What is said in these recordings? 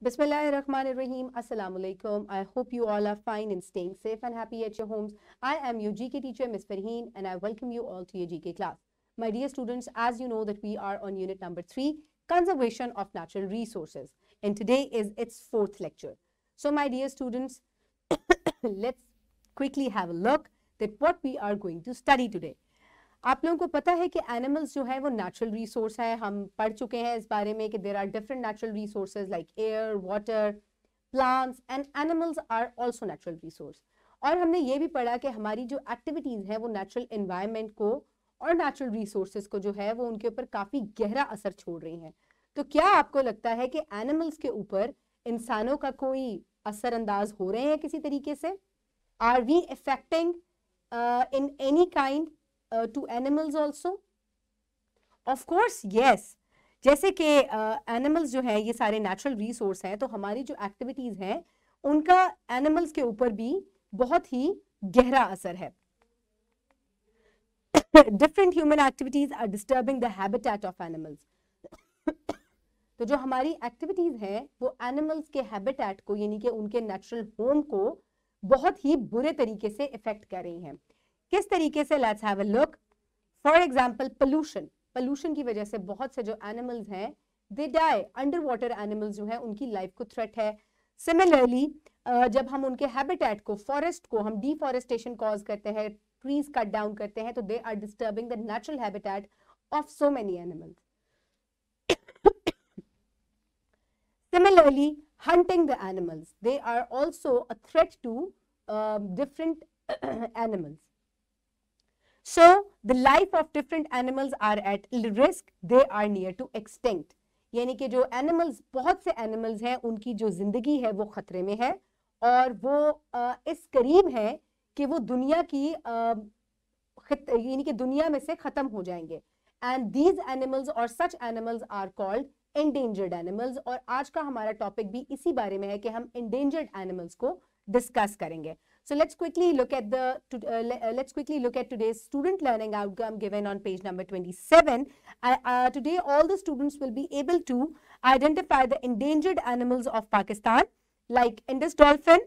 Bismillahir Rahmanir Rahim. Assalamu alaikum. I hope you all are fine and staying safe and happy at your homes. I am your GK teacher, Ms. Farheen, and I welcome you all to your GK class. My dear students, as you know that we are on unit number 3, Conservation of Natural Resources. And today is its fourth lecture. So my dear students, let's quickly have a look at what we are going to study today. आप लोगों को पता है कि animals जो है वो natural resource है हम पढ़ चुके हैं इस बारे में कि there are different natural resources like air water plants and animals are also natural resource और हमने ये भी पढ़ा कि हमारी जो एक्टिविटीज़ हैं वो नेचुरल इन्वायरमेंट को और नेचुरल रिसोर्सेज को जो है वो उनके ऊपर काफ़ी गहरा असर छोड़ रही हैं तो क्या आपको लगता है कि एनिमल्स के ऊपर इंसानों का कोई असरअंदाज हो रहे हैं किसी तरीके से are we affecting in any kind uh, to animals also? Of course, yes. जैसे कि एनिमल्स uh, जो है ये सारे नेचुरल रिसोर्स हैं तो हमारी जो एक्टिविटीज़ हैं उनका एनिमल्स के ऊपर भी बहुत ही गहरा असर है different human activities are disturbing the habitat of animals तो जो हमारी एक्टिविटीज हैं वो एनिमल्स के हैबिटेट को यानी कि उनके नेचुरल होम को बहुत ही बुरे तरीके से इफेक्ट कर रही हैं किस तरीके से let's have a look for example pollution pollution की वजह से बहुत से जो एनिमल्स हैं they die under water animals जो हैं उनकी लाइफ को थ्रेट है सिमिलरली uh, जब हम उनके हैबिटेट को फॉरेस्ट को हम डिफॉरेस्टेशन कॉज करते हैं ट्रीज कट डाउन करते हैं तो they are disturbing the natural habitat of so many animals similarly hunting the animals they are also a threat to different animals So the life of different animals are at risk, they are near to extinct. यानी कि जो animals बहुत से animals हैं उनकी जो ज़िंदगी है वो ख़तरे में है और वो आ, इस करीब है कि वो दुनिया की यानी कि दुनिया में से ख़त्म हो जाएंगे एंड दीज एनिमल्स और such animals are called endangered animals और आज का हमारा टॉपिक भी इसी बारे में है कि हम इंडेंजर्ड एनिमल्स को डिस्कस करेंगे So let's quickly look at the uh, uh, let's quickly look at today's student learning outcome given on page number 27. Uh, today all the students will be able to identify the endangered animals of Pakistan like Indus dolphin,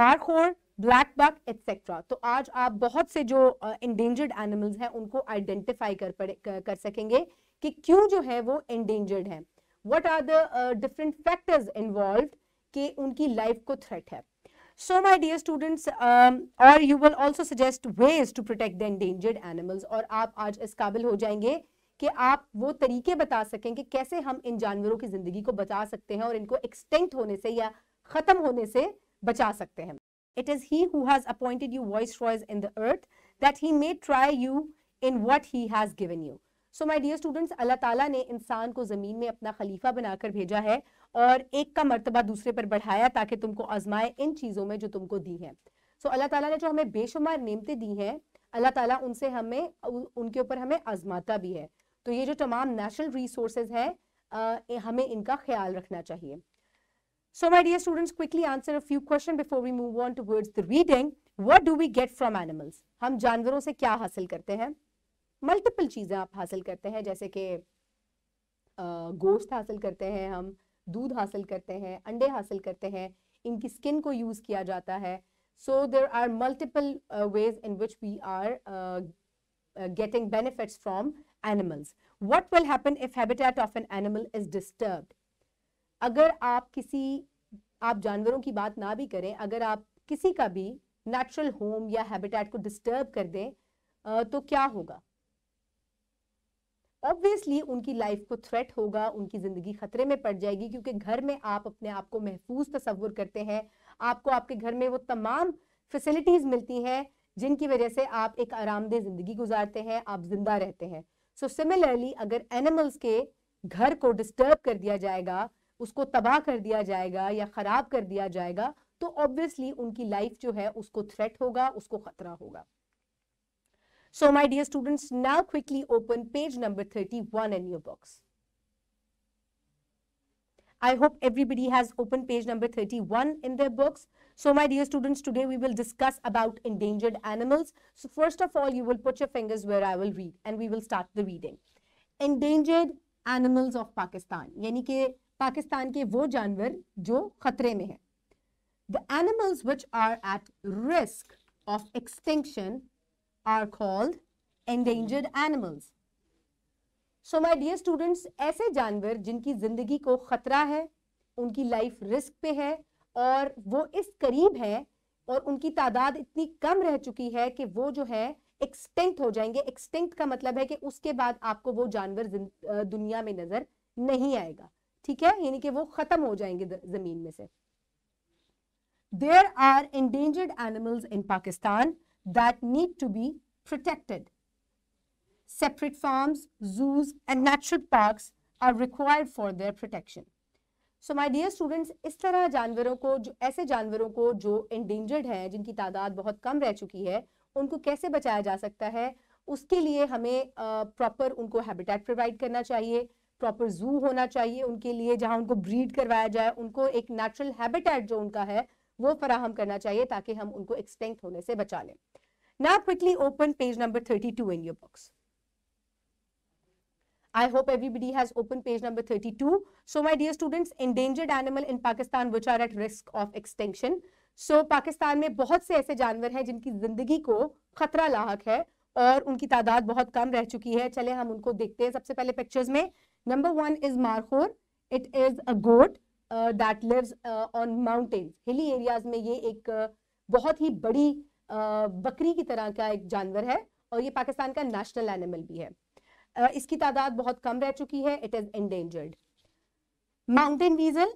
marhor, black buck etc. So aaj aap bahut se jo uh, endangered animals hain unko identify kar, par, endangered hai. What are the different factors involved ki unki life ko threat So my dear students, um, or you will also suggest ways to protect the endangered animals. और आप आज इस काबिल हो जाएंगे कि आप वो तरीके बता सकें कि कैसे हम इन जानवरों की ज़िंदगी को बचा सकते हैं और इनको एक्सटेंक्ट होने से या ख़त्म होने से बचा सकते हैं It is he who has appointed you viceroys in the earth that he may try you in what he has given you. So my dear students Allah Taala ने इंसान को ज़मीन में अपना खलीफा बनाकर भेजा है और एक का मरतबा दूसरे पर बढ़ाया ताकि तुमको आजमाए इन चीज़ों में जो तुमको दी है सो अल्लाह तला ने जो हमें बेशुमार नियमतें दी हैं अल्लाह ताला उनसे हमें उनके ऊपर हमें आजमाता भी है तो ये जो तमाम नेशनल रिसोर्सेज हैं हमें इनका ख्याल रखना चाहिए so my dear students quickly answer few question before we move on towards the reading what do we get from animals हम जानवरों से क्या हासिल करते हैं मल्टीपल चीज़ें आप हासिल करते हैं जैसे कि गोश्त हासिल करते हैं हम दूध हासिल करते हैं अंडे हासिल करते हैं इनकी स्किन को यूज़ किया जाता है so there are multiple ways in which we are getting benefits from animals what will happen if habitat of an animal is disturb अगर आप किसी आप जानवरों की बात ना भी करें अगर आप किसी का भी नेचुरल होम या हैबिटेट को डिस्टर्ब कर दें तो क्या होगा ऑब्वियसली उनकी लाइफ को थ्रेट होगा उनकी ज़िंदगी खतरे में पड़ जाएगी क्योंकि घर में आप अपने आप को महफूज तस्वुर करते हैं आपको आपके घर में वो तमाम फैसिलिटीज़ मिलती हैं जिनकी वजह से आप एक आरामदेह ज़िंदगी गुजारते हैं आप जिंदा रहते हैं सो so, सिमिलरली अगर एनिमल्स के घर को डिस्टर्ब कर दिया जाएगा उसको तबाह कर दिया जाएगा या ख़राब कर दिया जाएगा तो ऑब्वियसली उनकी लाइफ जो है उसको थ्रेट होगा उसको ख़तरा होगा So my dear students, now quickly open page number 31 in your books. I hope everybody has opened page number 31 in their books. So my dear students, today we will discuss about endangered animals. So first of all, you will put your fingers where I will read and we will start the reading. Endangered animals of Pakistan, यानी कि पाकिस्तान के वो जानवर जो खतरे में हैं. The animals which are at risk of extinction are called endangered animals. So my dear students, ऐसे जानवर जिनकी जिंदगी को खतरा है उनकी लाइफ रिस्क पे है और वो इस करीब है और उनकी तादाद इतनी कम रह चुकी है कि वो जो है एक्सटिंक्ट हो जाएंगे एक्सटिंक्ट का मतलब है कि उसके बाद आपको वो जानवर दुनिया में नजर नहीं आएगा ठीक है यानी कि वो खत्म हो जाएंगे जमीन में से there are endangered animals in Pakistan that need to be protected. Separate farms, zoos and natural parks are required for their protection. So my dear students इस तरह जानवरों को जो ऐसे जानवरों को जो इंडेंजर्ड हैं जिनकी तादाद बहुत कम रह चुकी है उनको कैसे बचाया जा सकता है उसके लिए हमें प्रॉपर uh, उनको हैबिटेट प्रोवाइड करना चाहिए प्रॉपर जू होना चाहिए उनके लिए जहाँ उनको ब्रीड करवाया जाए उनको एक नेचुरल हैबिटेट जो उनका है वो फराहम करना चाहिए ताकि हम उनको एक्सटेंक्ट होने से बचा लें Now quickly open page number 32 in your books. I hope everybody has opened page number 32. So my dear students, endangered animal in Pakistan which are at risk of extinction. So Pakistan में बहुत से ऐसे जानवर हैं जिनकी जिंदगी को खतरा लाक है और उनकी तादाद बहुत कम रह चुकी है चले हम उनको देखते हैं सबसे पहले पिक्चर्स में number one is markhor it is a goat that lives on mountains hilly areas में ये एक uh, बहुत ही बड़ी बकरी की तरह का एक जानवर है और ये पाकिस्तान का नेशनल एनिमल भी है इसकी तादाद बहुत कम रह चुकी है it is endangered mountain weasel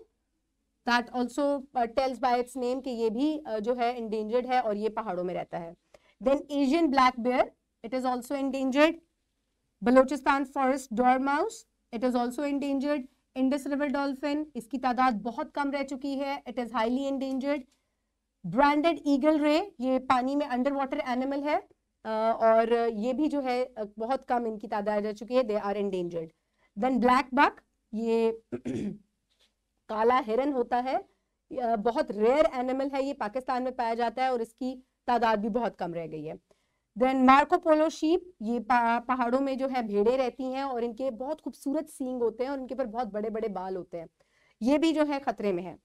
that also tells by its name कि ये भी जो है इंडेंजर्ड है और ये पहाड़ों में रहता है then Asian black bear it is also endangered Balochistan forest mouse it is also endangered Indus river dolphin इसकी तादाद बहुत कम रह चुकी है it is highly endangered branded eagle ray ये पानी में अंडर वाटर एनिमल है और ये भी जो है बहुत कम इनकी तादाद रह चुकी है they are endangered then black buck ये काला हिरन होता है बहुत रेयर एनिमल है ये पाकिस्तान में पाया जाता है और इसकी तादाद भी बहुत कम रह गई है देन मार्कोपोलो शीप ये पहाड़ों में जो है भेड़े रहती हैं और इनके बहुत खूबसूरत सींग होते हैं और इनके ऊपर बहुत बड़े बड़े बाल होते हैं ये भी जो है खतरे में है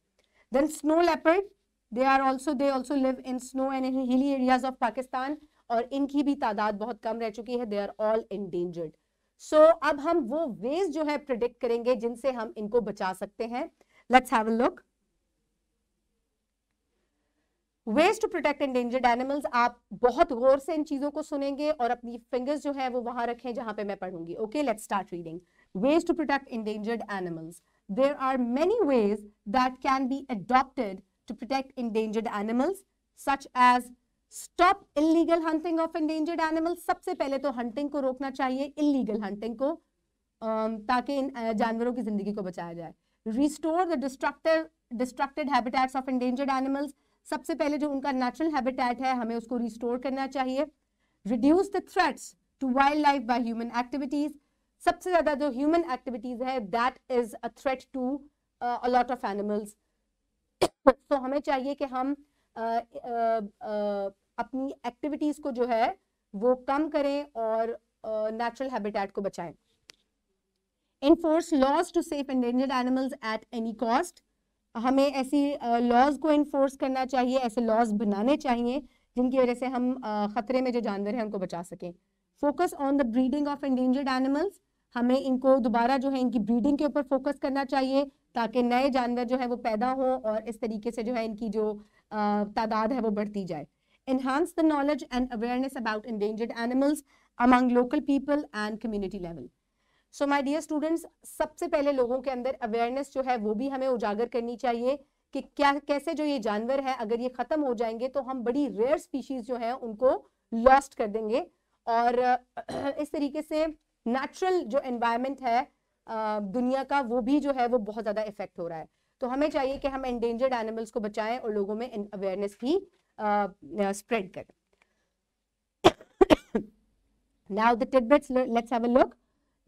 then snow leopard they are also they also live in snow and in hilly areas of Pakistan और इनकी भी तादाद बहुत कम रह चुकी है they are all endangered so अब हम वो वेज जो है प्रिडिक्ट करेंगे जिनसे हम इनको बचा सकते हैं let's have look ways to protect endangered animals आप बहुत गौर से इन चीजों को सुनेंगे और अपनी फिंगर्स जो है वो वहां रखें जहां पे मैं पढ़ूंगी okay let's start reading ways to protect endangered animals. There are many ways that can be adopted to protect endangered animals such as stop illegal hunting of endangered animals sabse pehle to hunting ko rokna chahiye illegal hunting ko um, taaki in uh, janwaron ki zindagi ko bachaya jaye restore the destructive destructed habitats of endangered animals सबसे पहले जो उनका natural habitat है हमें उसको restore करना चाहिए reduce the threats to wildlife by human activities सबसे ज्यादा जो ह्यूमन एक्टिविटीज है that is a threat to a lot of animals तो हमें चाहिए कि हम आ, आ, आ, अपनी एक्टिविटीज को जो है वो कम करें और नेचुरल हैबिटेट को बचाएं enforce laws to safe endangered animals at any cost हमें ऐसी लॉज को इन्फोर्स करना चाहिए ऐसे लॉज बनाने चाहिए जिनकी वजह से हम खतरे में जो जानवर हैं उनको बचा सकें focus on the breeding of endangered animals हमें इनको दोबारा जो है इनकी ब्रीडिंग के ऊपर फोकस करना चाहिए ताकि नए जानवर जो है वो पैदा हो और इस तरीके से जो है इनकी जो तादाद है वो बढ़ती जाए enhance the knowledge and awareness about endangered animals among local people and community level so my dear students सबसे पहले लोगों के अंदर अवेयरनेस जो है वो भी हमें उजागर करनी चाहिए कि क्या कैसे जो ये जानवर है अगर ये ख़त्म हो जाएंगे तो हम बड़ी रेयर स्पीशीज़ जो है उनको लॉस्ट कर देंगे और इस तरीके से नेचुरल जो एनवायरमेंट है दुनिया का वो भी जो है वो बहुत ज्यादा इफेक्ट हो रहा है तो हमें चाहिए कि हम एंडेंजर्ड एनिमल्स को बचाएं और लोगों में अवेयरनेस भी स्प्रेड करें now that's let's look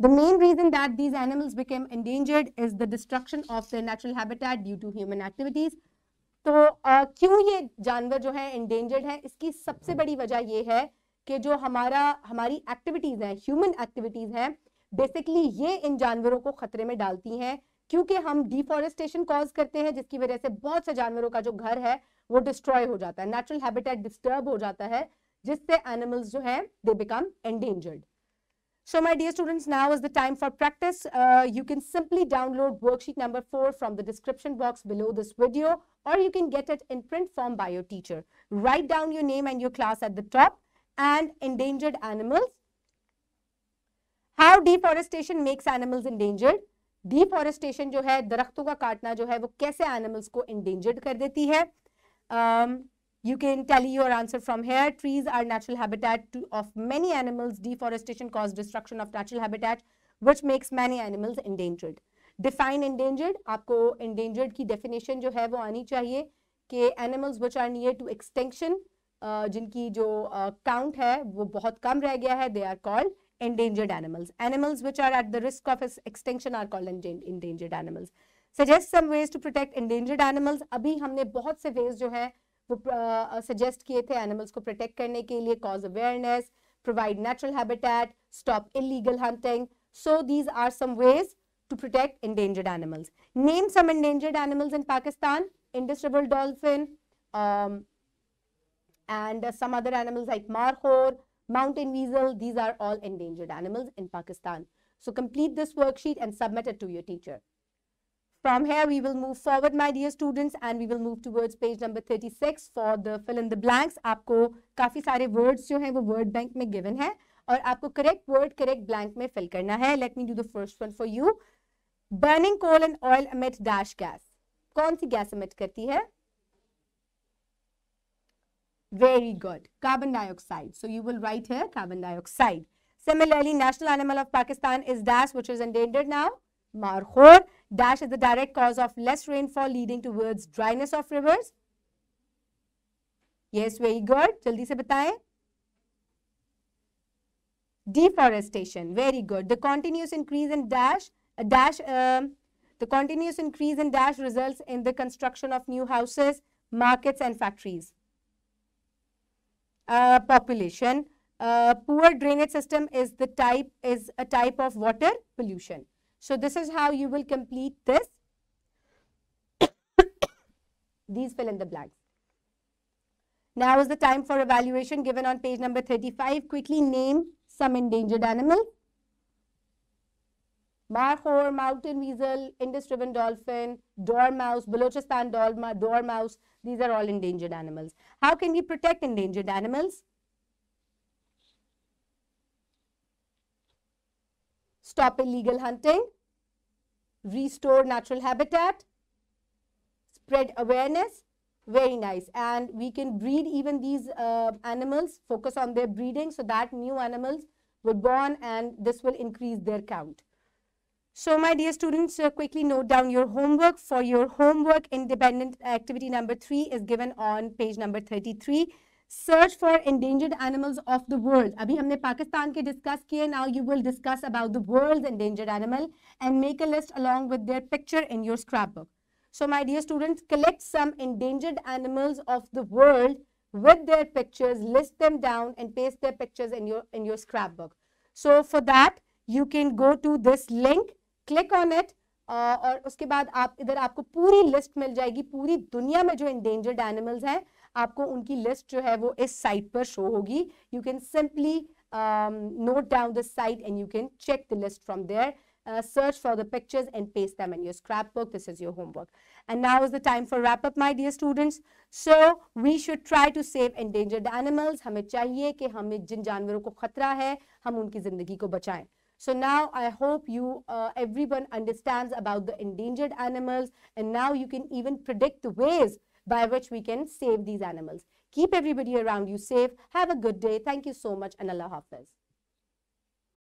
the main reason that these animals became endangered is the destruction of the natural habitat due to human activities तो uh, क्यों ये जानवर जो है एंडेंजर्ड है इसकी सबसे बड़ी वजह ये है कि जो हमारा हमारी एक्टिविटीज है ह्यूमन एक्टिविटीज हैं बेसिकली ये इन जानवरों को खतरे में डालती हैं क्योंकि हम डिफॉरेस्टेशन कॉज करते हैं जिसकी वजह से बहुत से जानवरों का जो घर है वो डिस्ट्रॉय हो जाता है नेचुरल हैबिटेट डिस्टर्ब हो जाता है जिससे एनिमल्स जो है they become endangered so my dear students now is the time for practice you can simply download worksheet number four from the description box below this video और you can get it in print form by your teacher write down your name and your class at the top and endangered animals how deforestation makes animals endangered deforestation जो है दरख्तों का काटना जो है वो कैसे एनिमल्स को इंडेंजर्ड कर देती है you can tell your answer from here trees are natural habitat of many animals deforestation cause destruction of natural habitat which makes many animals endangered define endangered आपको इंडेंजर्ड की डेफिनेशन जो है वो आनी चाहिए कि animals which are near to extension जिनकी जो काउंट uh, है वो बहुत कम रह गया है they are called endangered animals. Animals which are at the risk of extinction are called endangered animals. Suggest some ways to protect endangered animals. अभी हमने बहुत से ways जो है वो suggest किए थे animals को protect करने के लिए cause awareness, provide natural habitat, stop illegal hunting. So these are some ways to protect endangered animals. Name some endangered animals in Pakistan. Indus river dolphin um, and uh, some other animals like marhor, mountain weasel, these are all endangered animals in Pakistan. So complete this worksheet and submit it to your teacher. From here, we will move forward, my dear students, and we will move towards page number 36 for the fill in the blanks. आपको काफ़ी सारे words जो हैं वो word bank में given है और आपको correct word correct blank में fill करना है. Let me do the first one for you. Burning coal and oil emit dash gas. कौन सी gas emit करती है? Very good. Carbon dioxide. So you will write here carbon dioxide. Similarly, national animal of Pakistan is dash, which is endangered now. Marhor. Dash is the direct cause of less rainfall leading towards dryness of rivers. Yes, very good. Jaldi se bataye. Deforestation. Very good. The continuous increase in dash, uh, dash, um, the continuous increase in dash results in the construction of new houses, markets and factories. Uh, population. Uh, poor drainage system is the type is a type of water pollution. So this is how you will complete this. These fill in the blanks. Now is the time for evaluation given on page number 35. Quickly name some endangered animals. Marhor, mountain weasel, Indus driven dolphin, dormouse, Balochistan dormouse, these are all endangered animals. How can we protect endangered animals? Stop illegal hunting, restore natural habitat, spread awareness, very nice. And we can breed even these uh, animals, focus on their breeding so that new animals were born and this will increase their count. So my dear students, uh, quickly note down your homework. For your homework, independent activity number three is given on page number 33. Search for endangered animals of the world. Abhi humne Pakistan ke discuss kiye. Now you will discuss about the world's endangered animal and make a list along with their picture in your scrapbook. So my dear students, collect some endangered animals of the world with their pictures, list them down and paste their pictures in your, in your scrapbook. So for that, you can go to this link click on it और उसके बाद आप इधर आपको पूरी list मिल जाएगी पूरी दुनिया में जो इंडेंजर्ड एनिमल्स हैं आपको उनकी लिस्ट जो है वो इस साइट पर शो होगी you can simply note down the site and you can check the list from there search for the pictures and paste them and your scrapbook this is your homework and now is the time for wrap up my dear students so we should try to save endangered animals हमें चाहिए कि हमें जिन जानवरों को खतरा है हम उनकी जिंदगी को बचाएं So now I hope you, uh, everyone understands about the endangered animals and now you can even predict the ways by which we can save these animals. Keep everybody around you safe. Have a good day. Thank you so much and Allah Hafiz.